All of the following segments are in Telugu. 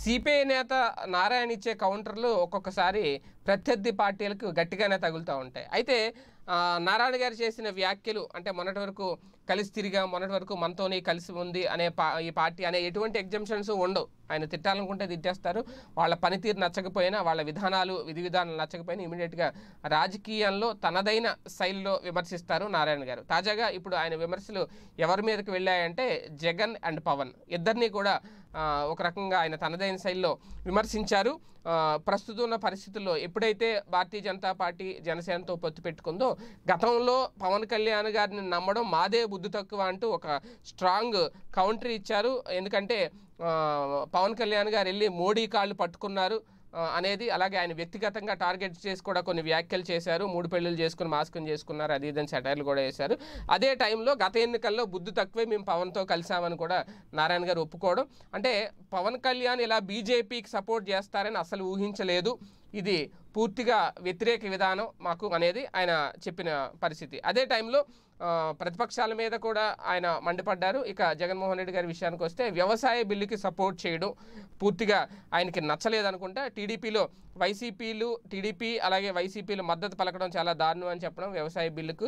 సిపిఐ నేత నారాయణ ఇచ్చే కౌంటర్లు ఒక్కొక్కసారి ప్రత్యర్థి పార్టీలకు గట్టిగానే తగులుతూ ఉంటాయి అయితే నారాయణ గారు చేసిన వ్యాఖ్యలు అంటే మొన్నటి వరకు కలిసి తిరిగా మొన్నటి వరకు మనతోనే కలిసి ఉంది అనే ఈ పార్టీ అనే ఎటువంటి ఎగ్జంప్షన్స్ ఉండవు ఆయన తిట్టాలనుకుంటే తిట్టేస్తారు వాళ్ళ పనితీరు నచ్చకపోయినా వాళ్ళ విధానాలు విధి విధానాలు నచ్చకపోయినా ఇమీడియట్గా రాజకీయంలో తనదైన శైలిలో విమర్శిస్తారు నారాయణ గారు తాజాగా ఇప్పుడు ఆయన విమర్శలు ఎవరి మీదకి వెళ్ళాయంటే జగన్ అండ్ పవన్ ఇద్దరిని కూడా ఒక రకంగా ఆయన తనదైన శైలిలో విమర్శించారు ప్రస్తుతం ఉన్న పరిస్థితుల్లో ఎప్పుడైతే భారతీయ జనతా పార్టీ జనసేనతో పొత్తు పెట్టుకుందో గతంలో పవన్ కళ్యాణ్ గారిని నమ్మడం మాదే బుద్ధి తక్కువ అంటూ ఒక స్ట్రాంగ్ కౌంటర్ ఇచ్చారు ఎందుకంటే పవన్ కళ్యాణ్ గారు వెళ్ళి మోడీ కాళ్ళు పట్టుకున్నారు అనేది అలాగే ఆయన వ్యక్తిగతంగా టార్గెట్ చేసి కూడా కొన్ని వ్యాఖ్యలు చేశారు మూడు పెళ్లిళ్ళు చేసుకుని మాస్కుని చేసుకున్నారు అది ఇదని సెటైర్లు కూడా వేశారు అదే టైంలో గత ఎన్నికల్లో బుద్ధి తక్కువే మేము పవన్తో కలిసామని కూడా నారాయణ గారు ఒప్పుకోవడం అంటే పవన్ కళ్యాణ్ ఇలా బీజేపీకి సపోర్ట్ చేస్తారని అసలు ఊహించలేదు ఇది పూర్తిగా వ్యతిరేక విధానం మాకు అనేది ఆయన చెప్పిన పరిస్థితి అదే టైంలో ప్రతిపక్షాల మీద కూడా ఆయన మండిపడ్డారు ఇక జగన్మోహన్ రెడ్డి గారి విషయానికి వస్తే వ్యవసాయ బిల్లుకి సపోర్ట్ చేయడం పూర్తిగా ఆయనకి నచ్చలేదనుకుంటా టీడీపీలో వైసీపీలు టీడీపీ అలాగే వైసీపీలు మద్దతు పలకడం చాలా దారుణం అని చెప్పడం వ్యవసాయ బిల్లుకు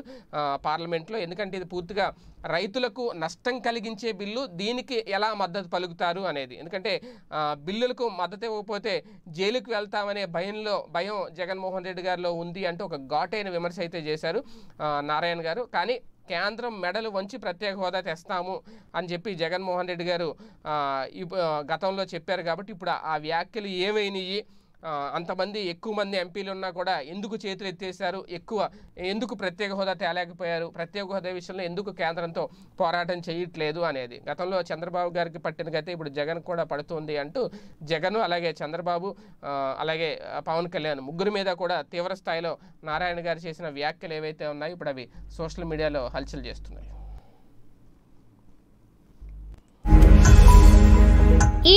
పార్లమెంట్లో ఎందుకంటే ఇది పూర్తిగా రైతులకు నష్టం కలిగించే బిల్లు దీనికి ఎలా మద్దతు పలుకుతారు అనేది ఎందుకంటే బిల్లులకు మద్దతు ఇవ్వకపోతే జైలుకు వెళ్తామనే భయంలో భయం చైతన్యం జగన్మోహన్ రెడ్డి గారిలో ఉంది అంటూ ఒక ఘాటైన విమర్శ అయితే చేశారు నారాయణ గారు కానీ కేంద్రం మెడలు వంచి ప్రత్యేక హోదా తెస్తాము అని చెప్పి జగన్మోహన్ రెడ్డి గారు గతంలో చెప్పారు కాబట్టి ఇప్పుడు ఆ వ్యాఖ్యలు ఏమైనాయి అంతమంది ఎక్కువ మంది ఎంపీలు ఉన్నా కూడా ఎందుకు చేతులు ఎత్తేసారు ఎక్కువ ఎందుకు ప్రత్యేక హోదా తేలేకపోయారు ప్రత్యేక హోదా విషయంలో ఎందుకు కేంద్రంతో పోరాటం చేయట్లేదు అనేది గతంలో చంద్రబాబు గారికి పట్టిన గతే ఇప్పుడు జగన్ కూడా పడుతుంది అంటూ జగన్ అలాగే చంద్రబాబు అలాగే పవన్ కళ్యాణ్ ముగ్గురు మీద కూడా తీవ్ర స్థాయిలో నారాయణ గారు చేసిన వ్యాఖ్యలు ఏవైతే ఉన్నాయో ఇప్పుడు అవి సోషల్ మీడియాలో హల్చల్ చేస్తున్నాయి ఈ